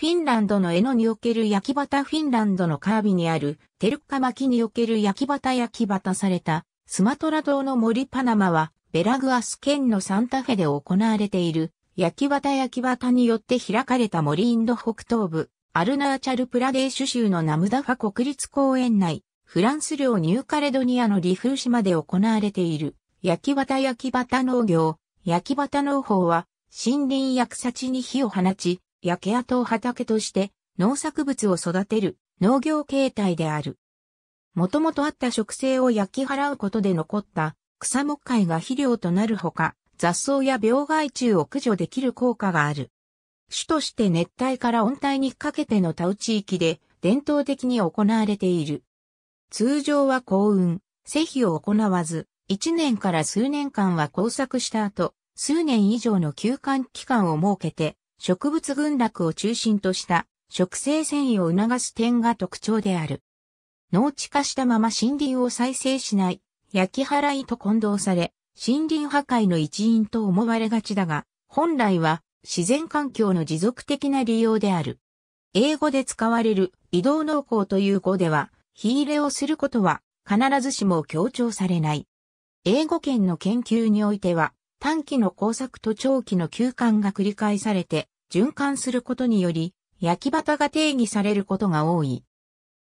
フィンランドのエノにおける焼き畑フィンランドのカービにあるテルッカ巻における焼き畑焼き畑されたスマトラ島の森パナマはベラグアス県のサンタフェで行われている焼き畑焼き畑によって開かれた森インド北東部アルナーチャルプラデーシュ州のナムダファ国立公園内フランス領ニューカレドニアのリフー島で行われている焼き畑焼き畑農業焼き畑農法は森林や草地に火を放ち焼け跡を畑として農作物を育てる農業形態である。もともとあった植生を焼き払うことで残った草木灰が肥料となるほか、雑草や病害虫を駆除できる効果がある。種として熱帯から温帯にかけての田ウ地域で伝統的に行われている。通常は幸運、施肥を行わず、一年から数年間は耕作した後、数年以上の休館期間を設けて、植物群落を中心とした植生繊維を促す点が特徴である。農地化したまま森林を再生しない、焼き払いと混同され、森林破壊の一因と思われがちだが、本来は自然環境の持続的な利用である。英語で使われる移動農耕という語では、火入れをすることは必ずしも強調されない。英語圏の研究においては、短期の工作と長期の休館が繰り返されて、循環することにより、焼き畑が定義されることが多い。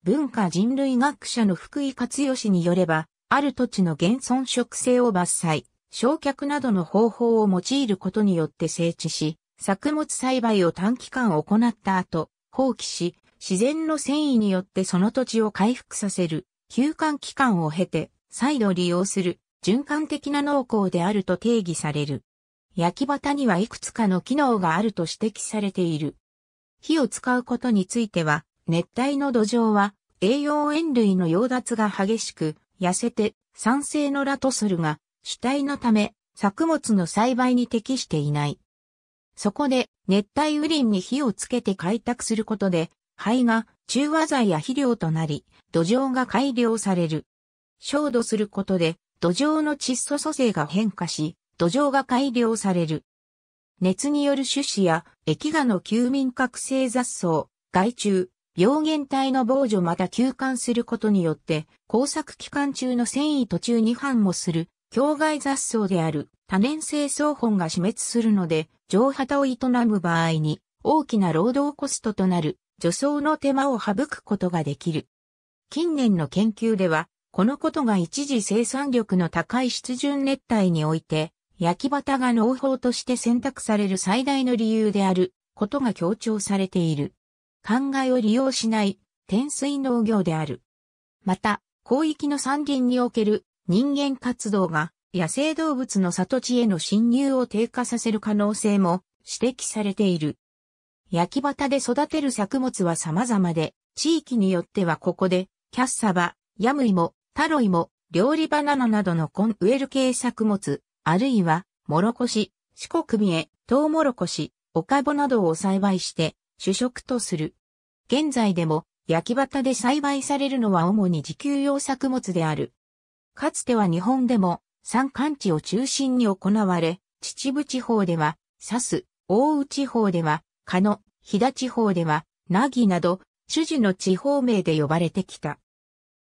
文化人類学者の福井克義によれば、ある土地の現存植生を伐採、焼却などの方法を用いることによって整地し、作物栽培を短期間行った後、放棄し、自然の繊維によってその土地を回復させる、休館期間を経て、再度利用する、循環的な農耕であると定義される。焼き畑にはいくつかの機能があると指摘されている。火を使うことについては、熱帯の土壌は栄養塩類の溶脱が激しく、痩せて酸性のラトソルが主体のため作物の栽培に適していない。そこで熱帯雨林に火をつけて開拓することで灰が中和剤や肥料となり土壌が改良される。焦土することで土壌の窒素組成が変化し土壌が改良される。熱による種子や液画の休眠覚醒雑草、害虫、病原体の防除また休館することによって、工作期間中の繊維途中に反もする、境外雑草である多年生草本が死滅するので、上旗を営む場合に大きな労働コストとなる除草の手間を省くことができる。近年の研究では、このことが一時生産力の高い湿潤熱帯において、焼き畑が農法として選択される最大の理由であることが強調されている。灌漑を利用しない天水農業である。また、広域の山林における人間活動が野生動物の里地への侵入を低下させる可能性も指摘されている。焼き畑で育てる作物は様々で、地域によってはここで、キャッサバ、ヤムイモ、タロイモ、料理バナナなどのコンウェル系作物、あるいは、もろこし、四国美へ、とうもろこし、おかぼなどを栽培して、主食とする。現在でも、焼き畑で栽培されるのは主に自給用作物である。かつては日本でも、山間地を中心に行われ、秩父地方では、サス、大宇地方では、カノ、飛騨地方では、ナギなど、種々の地方名で呼ばれてきた。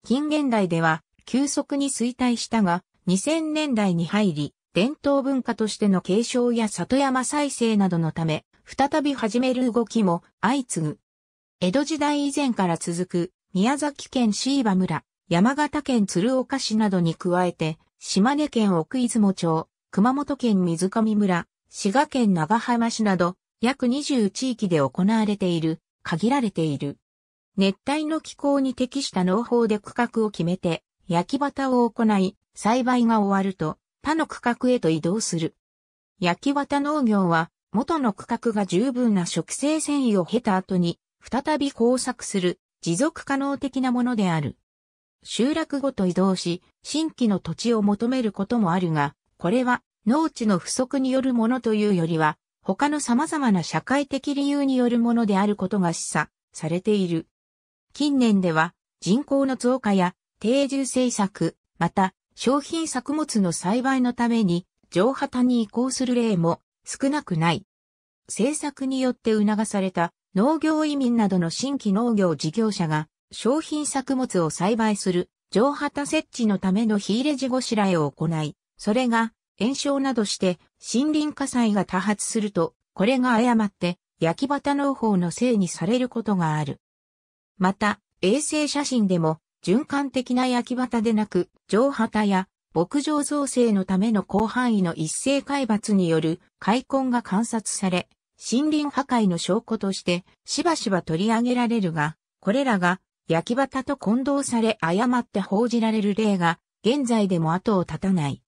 近現代では、急速に衰退したが、2000年代に入り、伝統文化としての継承や里山再生などのため、再び始める動きも相次ぐ。江戸時代以前から続く宮崎県椎葉村、山形県鶴岡市などに加えて、島根県奥出雲町、熊本県水上村、滋賀県長浜市など、約20地域で行われている、限られている。熱帯の気候に適した農法で区画を決めて、焼き畑を行い、栽培が終わると、他の区画へと移動する。焼き綿農業は、元の区画が十分な植生繊維を経た後に、再び工作する、持続可能的なものである。集落ごと移動し、新規の土地を求めることもあるが、これは農地の不足によるものというよりは、他の様々な社会的理由によるものであることが示唆されている。近年では人口の増加や定住政策、また商品作物の栽培のために上旗に移行する例も少なくない。政策によって促された農業移民などの新規農業事業者が商品作物を栽培する上旗設置のための火入れ地ごしらえを行い、それが炎症などして森林火災が多発すると、これが誤って焼き畑農法のせいにされることがある。また、衛星写真でも循環的な焼き畑でなく、上畑や牧場造成のための広範囲の一斉海抜による開墾が観察され、森林破壊の証拠としてしばしば取り上げられるが、これらが焼き畑と混同され誤って報じられる例が現在でも後を絶たない。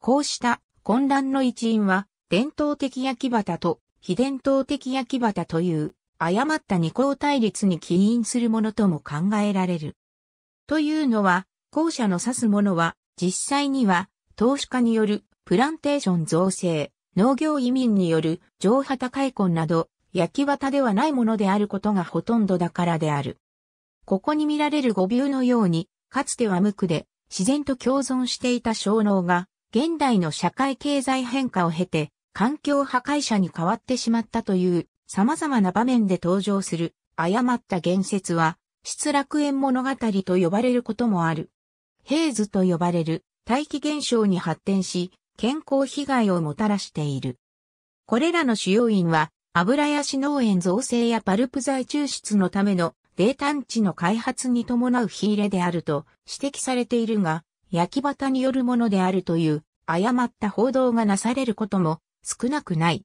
こうした混乱の一因は伝統的焼き畑と非伝統的焼き畑という誤った二項対立に起因するものとも考えられる。というのは、後者の指すものは、実際には、投資家によるプランテーション造成、農業移民による上畑開墾など、焼き綿ではないものであることがほとんどだからである。ここに見られる語尾のように、かつては無垢で自然と共存していた小脳が、現代の社会経済変化を経て、環境破壊者に変わってしまったという様々な場面で登場する誤った言説は、失楽園物語と呼ばれることもある。ヘイズと呼ばれる大気現象に発展し、健康被害をもたらしている。これらの主要因は、油やし農園造成やパルプ材抽出のための冷探地の開発に伴う火入れであると指摘されているが、焼き畑によるものであるという誤った報道がなされることも少なくない。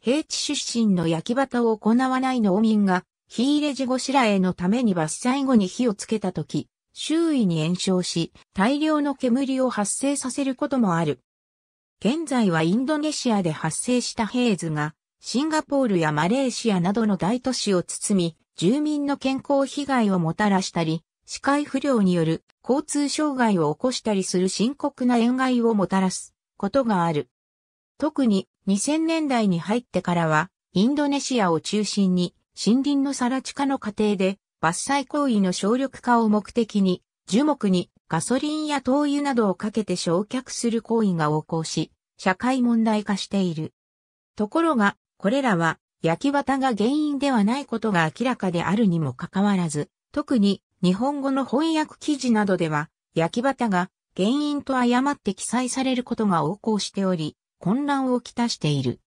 平地出身の焼き畑を行わない農民が火入れ地後白へのために伐採後に火をつけたとき、周囲に炎症し、大量の煙を発生させることもある。現在はインドネシアで発生したヘイズが、シンガポールやマレーシアなどの大都市を包み、住民の健康被害をもたらしたり、視界不良による交通障害を起こしたりする深刻な塩害をもたらすことがある。特に2000年代に入ってからは、インドネシアを中心に森林の更地化の過程で伐採行為の省力化を目的に樹木にガソリンや灯油などをかけて焼却する行為が横行し、社会問題化している。ところが、これらは焼き綿が原因ではないことが明らかであるにもかかわらず、特に日本語の翻訳記事などでは、焼き畑が原因と誤って記載されることが横行しており、混乱をきたしている。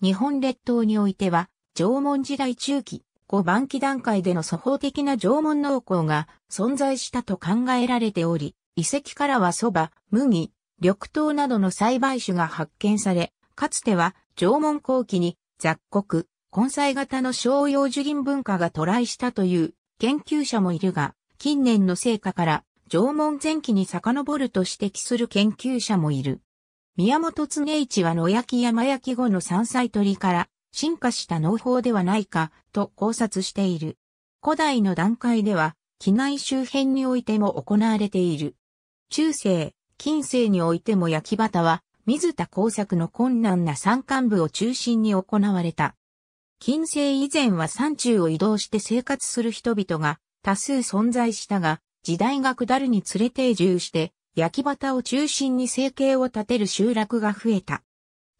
日本列島においては、縄文時代中期、5番期段階での素法的な縄文農耕が存在したと考えられており、遺跡からは蕎麦、麦、緑豆などの栽培種が発見され、かつては縄文後期に雑穀、根菜型の商用樹林文化が渡来したという研究者もいるが、近年の成果から縄文前期に遡ると指摘する研究者もいる。宮本常一は野焼き山焼き後の山菜取りから進化した農法ではないかと考察している。古代の段階では、機内周辺においても行われている。中世、近世においても焼き畑は、水田工作の困難な山間部を中心に行われた。近世以前は山中を移動して生活する人々が多数存在したが、時代が下るにつれ移住して、焼き畑を中心に生計を立てる集落が増えた。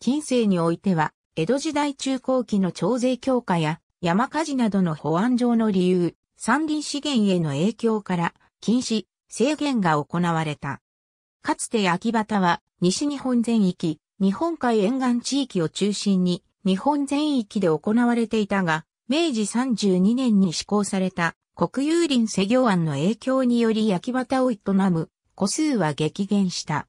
近世においては、江戸時代中後期の徴税強化や山火事などの保安上の理由、山林資源への影響から禁止、制限が行われた。かつて秋畑は西日本全域、日本海沿岸地域を中心に日本全域で行われていたが、明治32年に施行された国有林施業案の影響により焼き畑を営む個数は激減した。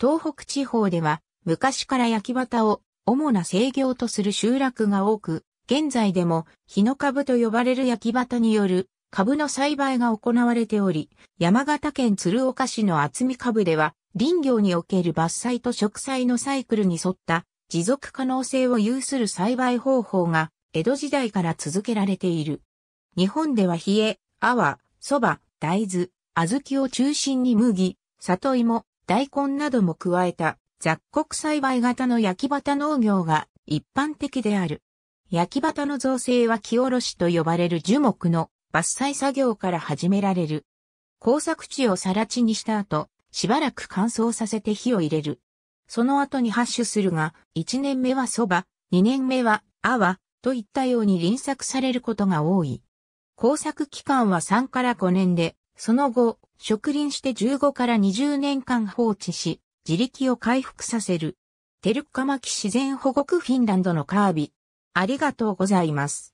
東北地方では昔から焼き畑を主な制業とする集落が多く、現在でも日の株と呼ばれる焼き畑による株の栽培が行われており、山形県鶴岡市の厚み株では、林業における伐採と植栽のサイクルに沿った持続可能性を有する栽培方法が江戸時代から続けられている。日本では冷え、泡、蕎麦、大豆、小豆を中心に麦、里芋、大根なども加えた雑穀栽培型の焼き畑農業が一般的である。焼き畑の造成は木おろしと呼ばれる樹木の伐採作業から始められる。工作地を更地にした後、しばらく乾燥させて火を入れる。その後に発種するが、1年目は蕎麦、2年目は泡といったように輪作されることが多い。工作期間は3から5年で、その後、植林して15から20年間放置し、自力を回復させる。テルッカマキ自然保護区フィンランドのカービ。ありがとうございます。